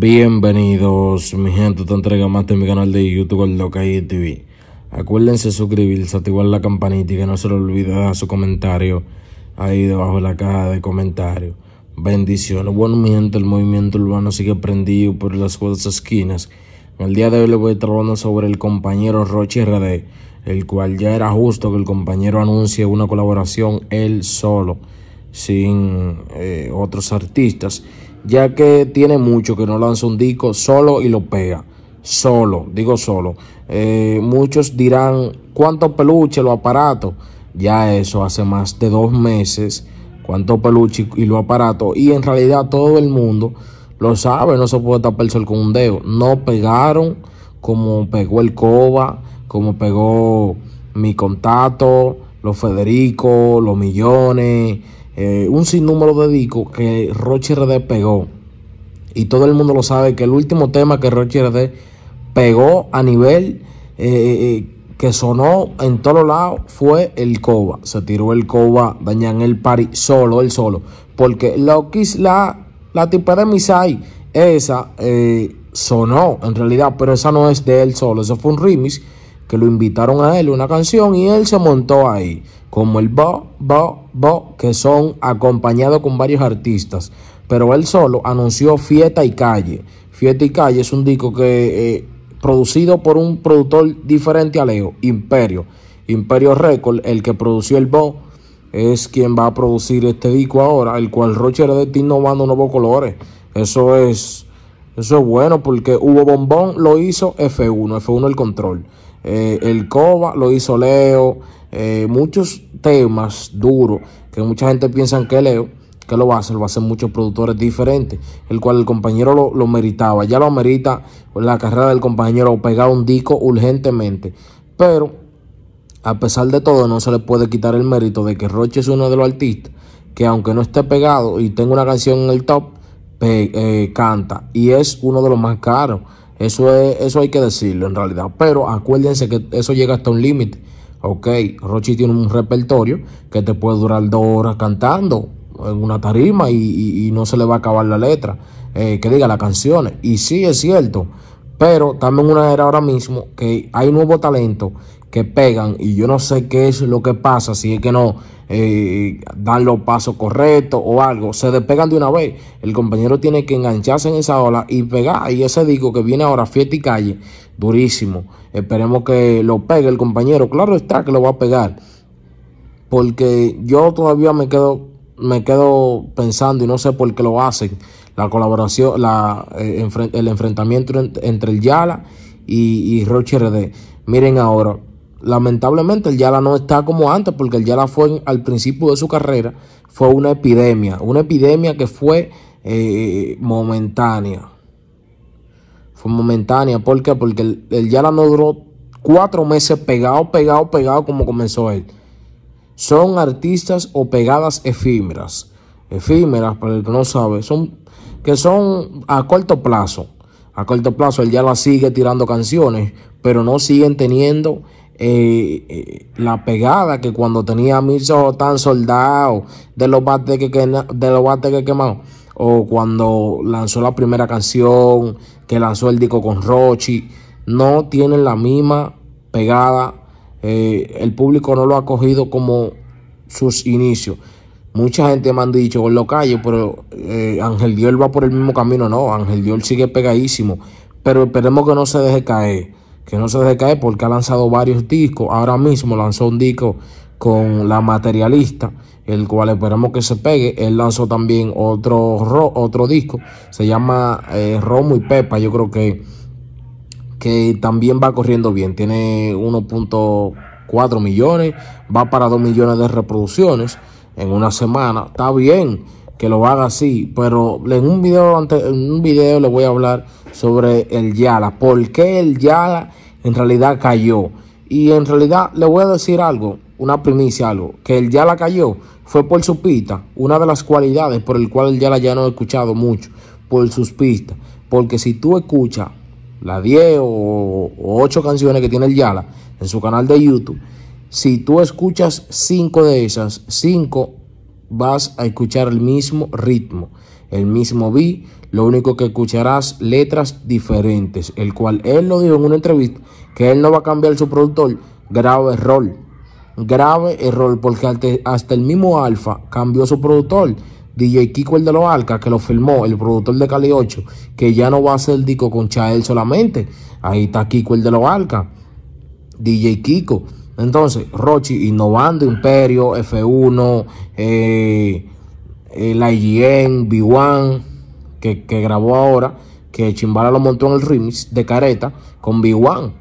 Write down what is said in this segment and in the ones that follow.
Bienvenidos, mi gente, te entrega más de mi canal de YouTube, el Locay TV. Acuérdense suscribirse, activar la campanita y que no se le olvide dar su comentario ahí debajo de la caja de comentarios. Bendiciones. Bueno, mi gente, el movimiento urbano sigue prendido por las cuatro esquinas. el día de hoy le voy a estar hablando sobre el compañero Roche el cual ya era justo que el compañero anuncie una colaboración él solo, sin eh, otros artistas, ya que tiene mucho que no lanza un disco solo y lo pega. Solo, digo solo. Eh, muchos dirán, ¿cuántos peluche los aparatos? Ya eso hace más de dos meses, cuánto peluche y los aparatos? Y en realidad todo el mundo lo sabe, no se puede tapar el sol con un dedo. No pegaron como pegó el Coba como pegó mi contacto, los Federico, los Millones, eh, un sinnúmero de discos que Roche RD pegó. Y todo el mundo lo sabe que el último tema que Roche RD pegó a nivel eh, eh, que sonó en todos lados fue el Coba. Se tiró el Coba, dañan el pari solo, el solo. Porque lo la, la tipa de Misai, esa sonó en realidad, pero esa no es de él solo, eso fue un remix que lo invitaron a él una canción y él se montó ahí, como el Bo, Bo, Bo, que son acompañados con varios artistas. Pero él solo anunció Fiesta y Calle. Fiesta y Calle es un disco que eh, producido por un productor diferente a Leo, Imperio. Imperio Record, el que produció el Bo, es quien va a producir este disco ahora, el cual Rocher de tino no nuevos colores. Eso es, eso es bueno porque hubo Bombón lo hizo F1, F1 el control. Eh, el Coba lo hizo Leo, eh, muchos temas duros que mucha gente piensa que Leo, que lo va a hacer, va a hacer muchos productores diferentes, el cual el compañero lo, meritaba, ya lo amerita la carrera del compañero pegar un disco urgentemente, pero a pesar de todo no se le puede quitar el mérito de que Roche es uno de los artistas que aunque no esté pegado y tenga una canción en el top, eh, canta y es uno de los más caros eso, es, eso hay que decirlo en realidad. Pero acuérdense que eso llega hasta un límite. Ok, Rochi tiene un repertorio que te puede durar dos horas cantando en una tarima y, no se le va a acabar la letra. Eh, que diga las canciones. Y sí, es cierto. Pero también una era ahora mismo que hay nuevo talento que pegan y yo no sé qué es lo que pasa, si es que no eh, dan los pasos correctos o algo, se despegan de una vez. El compañero tiene que engancharse en esa ola y pegar. Y ese disco que viene ahora, fiesta y calle, durísimo. Esperemos que lo pegue el compañero. Claro está que lo va a pegar. Porque yo todavía me quedo, me quedo pensando y no sé por qué lo hacen. La colaboración, la, eh, el enfrentamiento entre, el Yala y, y Roche RD. Miren ahora, lamentablemente el Yala no está como antes, porque el Yala fue al principio de su carrera, fue una epidemia, una epidemia que fue eh, momentánea. Fue momentánea, ¿por Porque el, el, Yala no duró cuatro meses pegado, pegado, pegado como comenzó él. Son artistas o pegadas efímeras. Efímeras, para el que no sabe, son que son a corto plazo. A corto plazo, el Yala sigue tirando canciones, pero no siguen teniendo eh, eh, la pegada que cuando tenía a Mirza tan soldado de los bates que, que, que O cuando lanzó la primera canción, que lanzó el disco con Rochi. No tienen la misma pegada. Eh, el público no lo ha cogido como sus inicios. Mucha gente me han dicho, con lo callo pero Angel Ángel Dior va por el mismo camino. No, Ángel Dior sigue pegadísimo. Pero esperemos que no se deje caer que no se decae porque ha lanzado varios discos. Ahora mismo lanzó un disco con La Materialista, el cual esperamos que se pegue. Él lanzó también otro, otro disco, se llama eh, Romo y Pepa. Yo creo que, que también va corriendo bien. Tiene 1.4 millones, va para 2 millones de reproducciones en una semana. Está bien que lo haga así, pero en un video, en un video le voy a hablar sobre el Yala, por qué el Yala en realidad cayó. Y en realidad le voy a decir algo, una primicia, algo, que el Yala cayó fue por su pista, una de las cualidades por el cual el Yala ya no he escuchado mucho, por sus pistas. Porque si tú escuchas las 10 o 8 canciones que tiene el Yala en su canal de YouTube, si tú escuchas 5 de esas, 5 vas a escuchar el mismo ritmo el mismo vi, lo único que escucharás letras diferentes, el cual él lo dijo en una entrevista, que él no va a cambiar su productor, grave error, grave error, porque hasta el mismo Alfa cambió su productor, DJ Kiko el de los Alca, que lo firmó, el productor de Cali 8, que ya no va a hacer disco con Chael solamente, ahí está Kiko el de los Alca, DJ Kiko, entonces, Rochi innovando, Imperio, F1, eh el eh, IGN, B1, que, que, grabó ahora, que Chimbala lo montó en el remix de Careta con B1.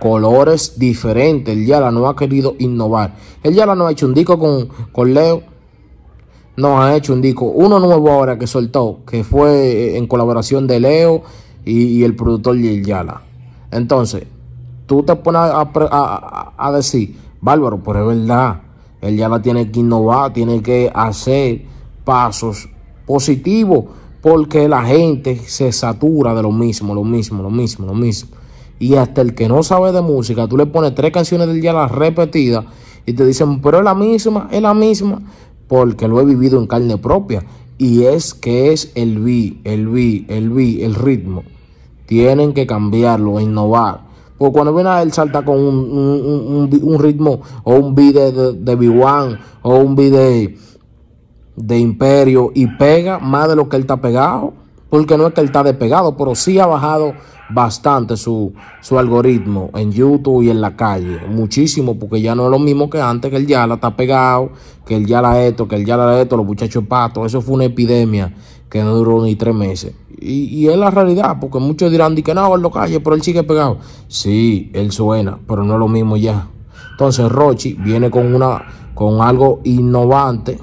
Colores diferentes. El Yala no ha querido innovar. El Yala no ha hecho un disco con, con Leo. No ha hecho un disco. Uno nuevo ahora que soltó, que fue eh, en colaboración de Leo y, el productor Yala. Entonces, tú te pones a, decir, bárbaro, pero es verdad. El Yala tiene que innovar, tiene que hacer pasos positivos porque la gente se satura de lo mismo, lo mismo, lo mismo, lo mismo. Y hasta el que no sabe de música, tú le pones tres canciones del día las repetidas y te dicen, pero es la misma, es la misma, porque lo he vivido en carne propia. Y es que es el vi, el vi, el vi, el ritmo. Tienen que cambiarlo, innovar. Porque cuando viene a él salta con un, ritmo o un beat de, de, de B1 o un beat de de Imperio y pega más de lo que él está pegado, porque no es que él está despegado, pero sí ha bajado bastante su, algoritmo en YouTube y en la calle, muchísimo, porque ya no es lo mismo que antes, que él ya la está pegado, que él ya la esto, que él ya la esto, los muchachos pato eso fue una epidemia que no duró ni tres meses. Y, es la realidad, porque muchos dirán que no, en lo calle, pero él sigue pegado. Sí, él suena, pero no es lo mismo ya. Entonces Rochi viene con, una, con algo innovante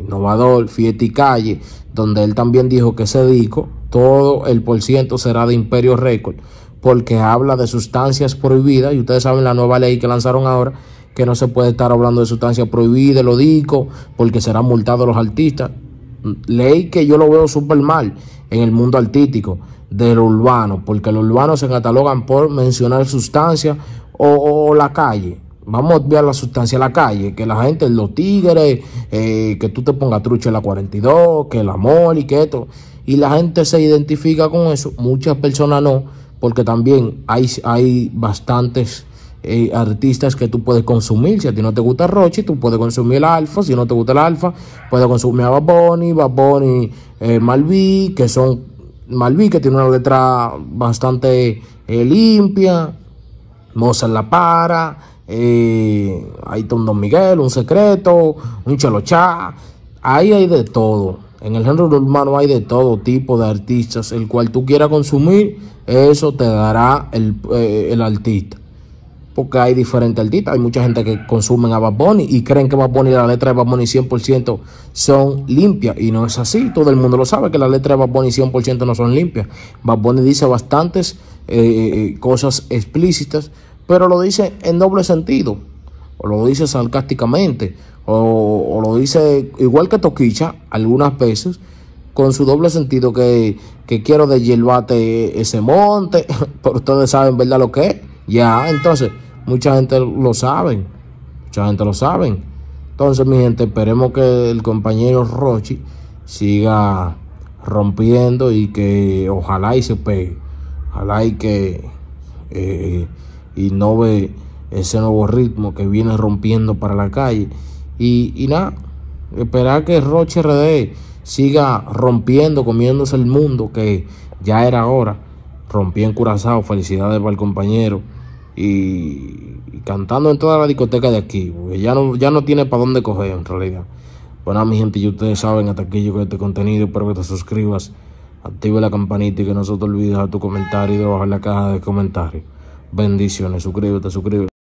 innovador, Fieti y Calle, donde él también dijo que ese disco, todo el por ciento será de Imperio Record, porque habla de sustancias prohibidas, y ustedes saben la nueva ley que lanzaron ahora, que no se puede estar hablando de sustancias prohibidas, lo discos, porque serán multados los artistas. Ley que yo lo veo súper mal en el mundo artístico del urbano, porque los urbanos se catalogan por mencionar sustancias o la calle Vamos a ver la sustancia a la calle, que la gente, los tigres, eh, que tú te pongas trucha en la 42, que el amor y que esto. Y la gente se identifica con eso, muchas personas no, porque también hay, hay bastantes eh, artistas que tú puedes consumir. Si a ti no te gusta Rochi, tú puedes consumir el Alfa. Si no te gusta el Alfa, puedes consumir a Baboni, Baboni, eh, Malví, que son Malví, que tiene una letra bastante eh, limpia. moza La Para eh, ahí está un Don Miguel, un Secreto, un Chá. Ahí hay de todo. En el género urbano hay de todo tipo de artistas. El cual tú quieras consumir, eso te dará el, eh, artista. Porque hay diferentes artistas. Hay mucha gente que consumen a Bad Bunny y creen que Bad Bunny, la letra de Bad Bunny 100% son limpias. Y no es así. Todo el mundo lo sabe que la letra de Bad Bunny 100% no son limpias. Bad Bunny dice bastantes eh, eh, cosas explícitas pero lo dice en doble sentido, o lo dice sarcásticamente, o, lo dice igual que Toquicha algunas veces, con su doble sentido que, que quiero deshierbarte ese monte, pero ustedes saben, ¿verdad? Lo que es. Ya, entonces, mucha gente lo sabe, mucha gente lo sabe. Entonces, mi gente, esperemos que el compañero Rochi siga rompiendo y que ojalá y se pegue. Ojalá y que eh, y no ve ese nuevo ritmo que viene rompiendo para la calle. Y, nada, esperar que Roche RD siga rompiendo, comiéndose el mundo, que ya era ahora. Rompí en Curazao, felicidades para el compañero. Y, cantando en toda la discoteca de aquí, ya no, ya no tiene para dónde coger en realidad. Bueno, mi gente, y ustedes saben, hasta aquí llegó este contenido. Espero que te suscribas, active la campanita y que no se te olvide dejar tu comentario debajo en la caja de comentarios. Bendiciones, suscríbete, suscríbete.